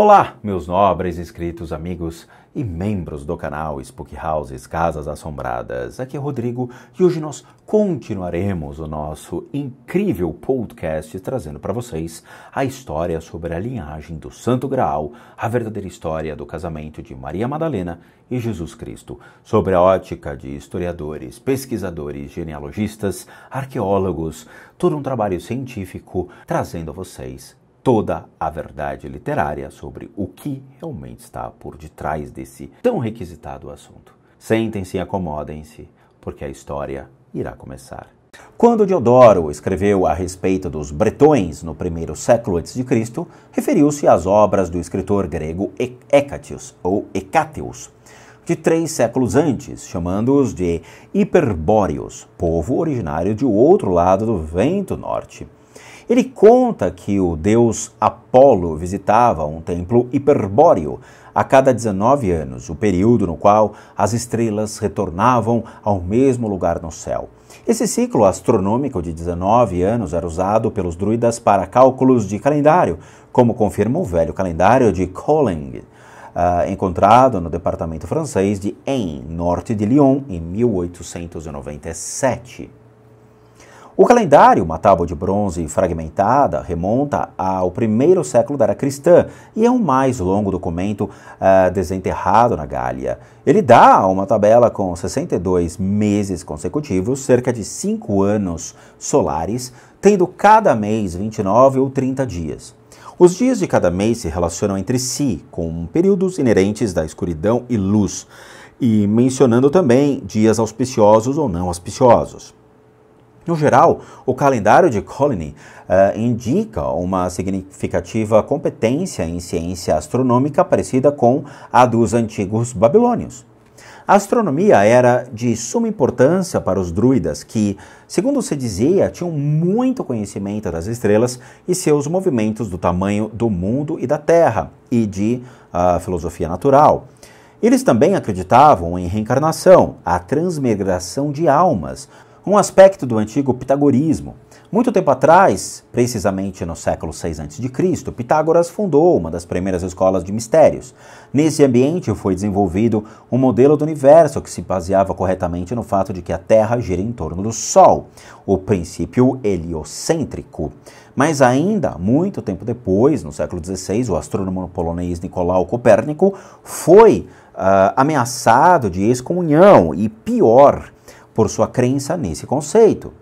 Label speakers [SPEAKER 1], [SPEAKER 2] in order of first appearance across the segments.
[SPEAKER 1] Olá, meus nobres inscritos, amigos e membros do canal Spook Houses Casas Assombradas. Aqui é Rodrigo e hoje nós continuaremos o nosso incrível podcast trazendo para vocês a história sobre a linhagem do Santo Graal, a verdadeira história do casamento de Maria Madalena e Jesus Cristo, sobre a ótica de historiadores, pesquisadores, genealogistas, arqueólogos, todo um trabalho científico trazendo a vocês toda a verdade literária sobre o que realmente está por detrás desse tão requisitado assunto. Sentem-se e acomodem-se, porque a história irá começar. Quando Diodoro escreveu a respeito dos bretões no primeiro século a.C., referiu-se às obras do escritor grego Hecateus, ou Hecateus, de três séculos antes, chamando-os de Hiperbóreos, povo originário de outro lado do vento norte. Ele conta que o deus Apolo visitava um templo hiperbóreo a cada 19 anos, o período no qual as estrelas retornavam ao mesmo lugar no céu. Esse ciclo astronômico de 19 anos era usado pelos druidas para cálculos de calendário, como confirma o velho calendário de Colling. Uh, ah, encontrado no departamento francês de Ain, norte de Lyon, em 1897. O calendário, uma tábua de bronze fragmentada, remonta ao primeiro século da era cristã e é o mais longo documento uh, desenterrado na Gália. Ele dá uma tabela com 62 meses consecutivos, cerca de 5 anos solares, tendo cada mês 29 ou 30 dias. Os dias de cada mês se relacionam entre si, com períodos inerentes da escuridão e luz, e mencionando também dias auspiciosos ou não auspiciosos. No geral, o calendário de Collini uh, eh, indica uma significativa competência em ciência astronômica parecida com a dos antigos babilônios. A astronomia era de suma importância para os druidas, que, segundo se dizia, tinham muito conhecimento das estrelas e seus movimentos do tamanho do mundo e da Terra, e de uh, filosofia natural. Eles também acreditavam em reencarnação, a transmigração de almas, um aspecto do antigo pitagorismo. Muito tempo atrás, precisamente no século 6 a.C., Pitágoras fundou uma das primeiras escolas de mistérios. Nesse ambiente foi desenvolvido um modelo do universo que se baseava corretamente no fato de que a Terra gira em torno do Sol, o princípio heliocêntrico. Mas ainda muito tempo depois, no século XVI, o astrônomo polonês Nicolau Copérnico foi uh, ameaçado de excomunhão e pior, por sua crença nesse conceito.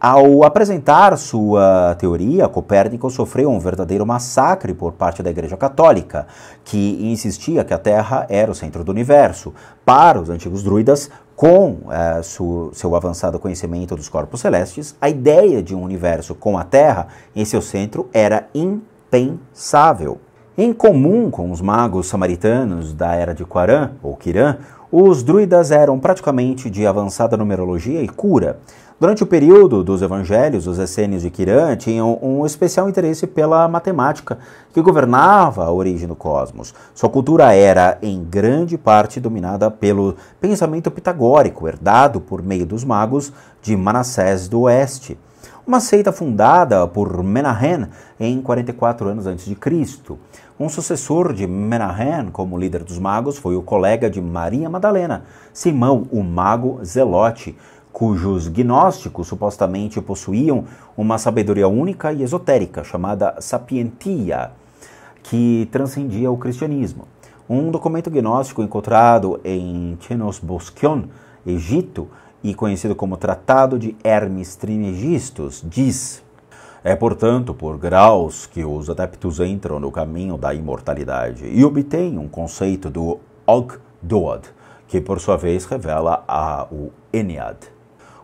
[SPEAKER 1] Ao apresentar sua teoria, Copérnico sofreu um verdadeiro massacre por parte da Igreja Católica, que insistia que a Terra era o centro do universo. Para os antigos druidas, com eh, su, seu avançado conhecimento dos corpos celestes, a ideia de um universo com a Terra em seu centro era impensável. Em comum com os magos samaritanos da era de Quarã ou Quirã, os druidas eram praticamente de avançada numerologia e cura. Durante o período dos evangelhos, os essênios de Quirã tinham um especial interesse pela matemática, que governava a origem do cosmos. Sua cultura era, em grande parte, dominada pelo pensamento pitagórico, herdado por meio dos magos de Manassés do Oeste uma seita fundada por Menahem em 44 anos antes de Cristo. Um sucessor de Menahem como líder dos magos foi o colega de Maria Madalena, Simão o Mago Zelote, cujos gnósticos supostamente possuíam uma sabedoria única e esotérica, chamada sapientia, que transcendia o cristianismo. Um documento gnóstico encontrado em Chenos Bosquion, Egito, e conhecido como Tratado de Hermes Trimegistus, diz é, portanto, por graus que os adeptos entram no caminho da imortalidade e obtêm um conceito do Ogdoad, que por sua vez revela a, o Eniad.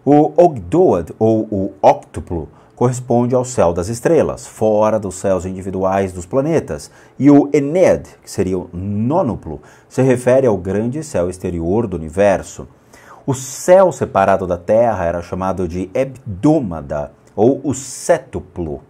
[SPEAKER 1] O Ogdoad, ou o Octuplo, corresponde ao céu das estrelas, fora dos céus individuais dos planetas, e o Ened, que seria o nonuplo, se refere ao grande céu exterior do universo. O céu separado da Terra era chamado de Hebdômada, ou o sétuplo.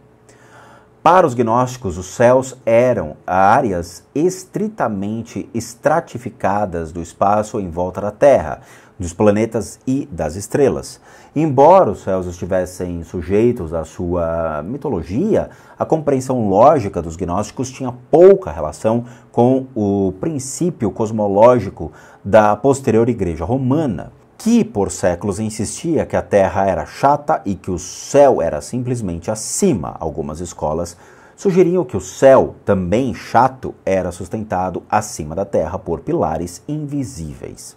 [SPEAKER 1] Para os gnósticos, os céus eram áreas estritamente estratificadas do espaço em volta da Terra, dos planetas e das estrelas. Embora os céus estivessem sujeitos à sua mitologia, a compreensão lógica dos gnósticos tinha pouca relação com o princípio cosmológico da posterior Igreja Romana que por séculos insistia que a Terra era chata e que o céu era simplesmente acima. Algumas escolas sugeriam que o céu, também chato, era sustentado acima da Terra por pilares invisíveis.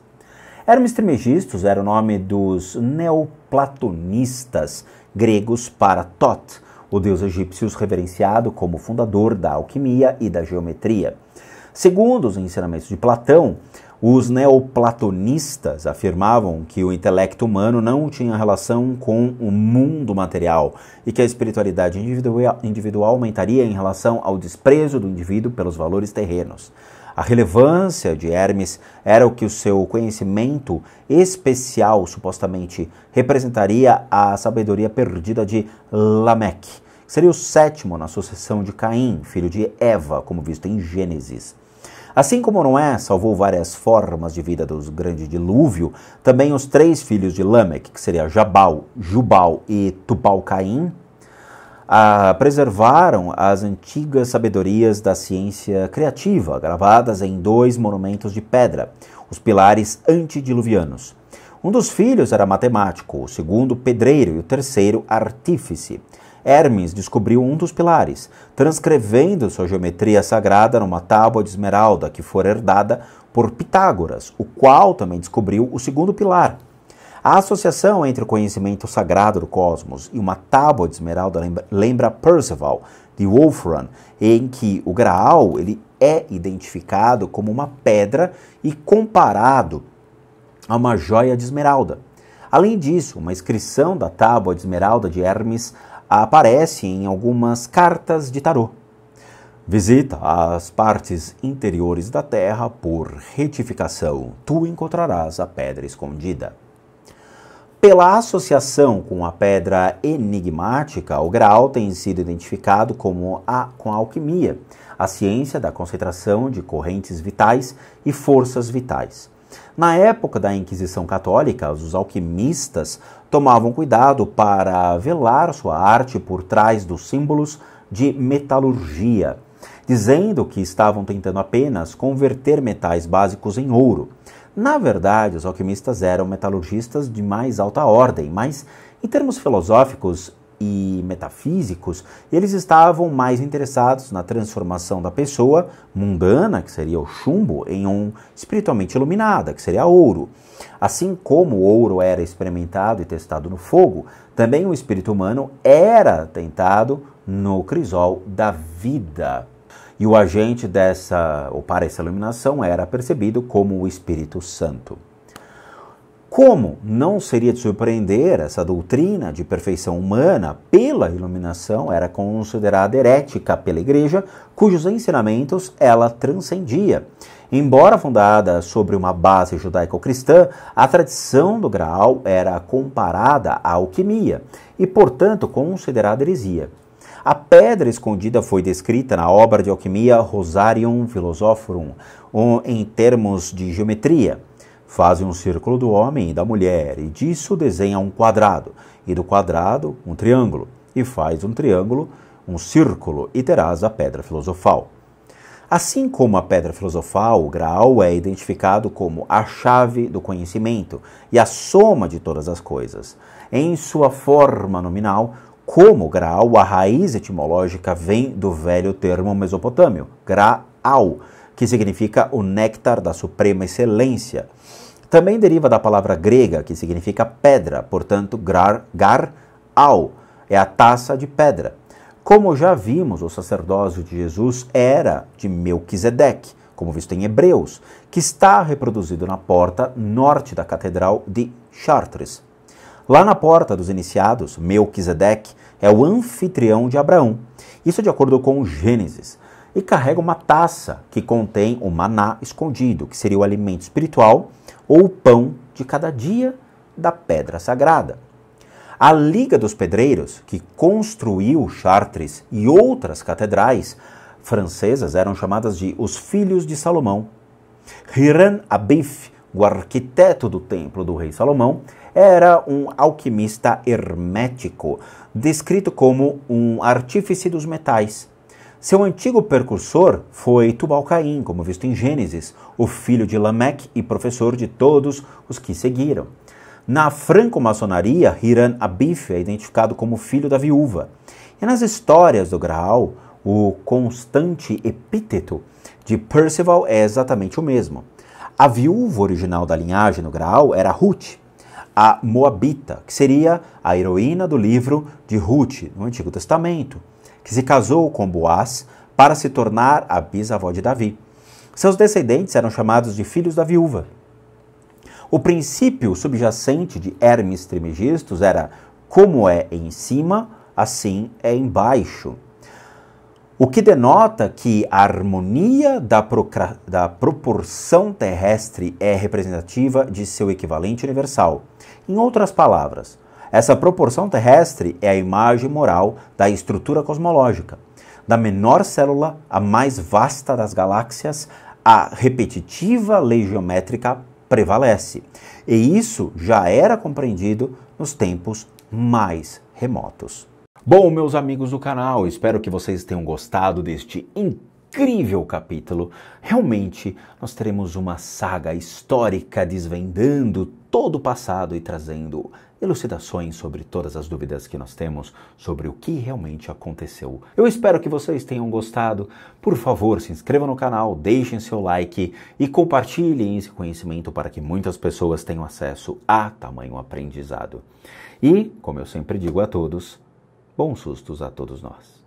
[SPEAKER 1] Hermes Trimegistus era o nome dos neoplatonistas gregos para Thoth, o deus egípcio reverenciado como fundador da alquimia e da geometria. Segundo os ensinamentos de Platão, os neoplatonistas afirmavam que o intelecto humano não tinha relação com o mundo material e que a espiritualidade individual, aumentaria em relação ao desprezo do indivíduo pelos valores terrenos. A relevância de Hermes era o que o seu conhecimento especial supostamente representaria a sabedoria perdida de Lameque. Seria o sétimo na sucessão de Caim, filho de Eva, como visto em Gênesis. Assim como Noé salvou várias formas de vida dos grandes dilúvio, também os três filhos de Lameque, que seria Jabal, Jubal e Tubal-Caim, ah, preservaram as antigas sabedorias da ciência criativa, gravadas em dois monumentos de pedra, os pilares antediluvianos. Um dos filhos era matemático, o segundo pedreiro e o terceiro artífice. Hermes descobriu um dos pilares, transcrevendo sua geometria sagrada numa tábua de esmeralda que fora herdada por Pitágoras, o qual também descobriu o segundo pilar. A associação entre o conhecimento sagrado do cosmos e uma tábua de esmeralda lembra, Perceval, de Wolfram, em que o Graal ele é identificado como uma pedra e comparado a uma joia de esmeralda. Além disso, uma inscrição da tábua de esmeralda de Hermes aparece em algumas cartas de tarô. Visita as partes interiores da terra por retificação. Tu encontrarás a pedra escondida. Pela associação com a pedra enigmática, o grau tem sido identificado como a, com a alquimia, a ciência da concentração de correntes vitais e forças vitais. Na época da Inquisição Católica, os alquimistas tomavam cuidado para velar sua arte por trás dos símbolos de metalurgia, dizendo que estavam tentando apenas converter metais básicos em ouro. Na verdade, os alquimistas eram metalurgistas de mais alta ordem, mas em termos filosóficos, e metafísicos, eles estavam mais interessados na transformação da pessoa mundana, que seria o chumbo, em um espiritualmente iluminada, que seria ouro. Assim como o ouro era experimentado e testado no fogo, também o espírito humano era tentado no crisol da vida. E o agente dessa, ou para essa iluminação, era percebido como o Espírito Santo. Como não seria de surpreender, essa doutrina de perfeição humana pela iluminação era considerada herética pela Igreja, cujos ensinamentos ela transcendia. Embora fundada sobre uma base judaico-cristã, a tradição do Graal era comparada à alquimia e, portanto, considerada heresia. A pedra escondida foi descrita na obra de alquimia Rosarium Philosophorum, em termos de geometria. Fazem um círculo do homem e da mulher, e disso desenha um quadrado, e do quadrado um triângulo, e faz um triângulo um círculo, e terás a pedra filosofal. Assim como a pedra filosofal, o Graal é identificado como a chave do conhecimento e a soma de todas as coisas. Em sua forma nominal, como Graal, a raiz etimológica vem do velho termo mesopotâmio, Graal, que significa o néctar da suprema excelência. Também deriva da palavra grega, que significa pedra, portanto, gar, gar al, é a taça de pedra. Como já vimos, o sacerdócio de Jesus era de Melquisedeque, como visto em Hebreus, que está reproduzido na porta norte da Catedral de Chartres. Lá na porta dos iniciados, Melquisedeque é o anfitrião de Abraão. Isso de acordo com Gênesis e carrega uma taça que contém o maná escondido, que seria o alimento espiritual ou o pão de cada dia da pedra sagrada. A Liga dos Pedreiros, que construiu Chartres e outras catedrais francesas, eram chamadas de os Filhos de Salomão. Hiram Abif, o arquiteto do templo do rei Salomão, era um alquimista hermético, descrito como um artífice dos metais seu antigo precursor foi Tubal-Caim, como visto em Gênesis, o filho de Lameque e professor de todos os que seguiram. Na franco-maçonaria, Hiram Abif é identificado como filho da viúva. E nas histórias do Graal, o constante epíteto de Percival é exatamente o mesmo. A viúva original da linhagem no Graal era Ruth, a Moabita, que seria a heroína do livro de Ruth no Antigo Testamento que se casou com Boaz para se tornar a bisavó de Davi. Seus descendentes eram chamados de filhos da viúva. O princípio subjacente de Hermes Trimegistus era: como é em cima, assim é embaixo. O que denota que a harmonia da, da, proporção terrestre é representativa de seu equivalente universal. Em outras palavras, essa proporção terrestre é a imagem moral da estrutura cosmológica. Da menor célula à mais vasta das galáxias, a repetitiva lei geométrica prevalece. E isso já era compreendido nos tempos mais remotos. Bom, meus amigos do canal, espero que vocês tenham gostado deste incrível capítulo. Realmente, nós teremos uma saga histórica desvendando todo o passado e trazendo elucidações sobre todas as dúvidas que nós temos sobre o que realmente aconteceu. Eu espero que vocês tenham gostado. Por favor, se inscrevam no canal, deixem seu like e compartilhem esse conhecimento para que muitas pessoas tenham acesso a tamanho aprendizado. E, como eu sempre digo a todos, bons sustos a todos nós.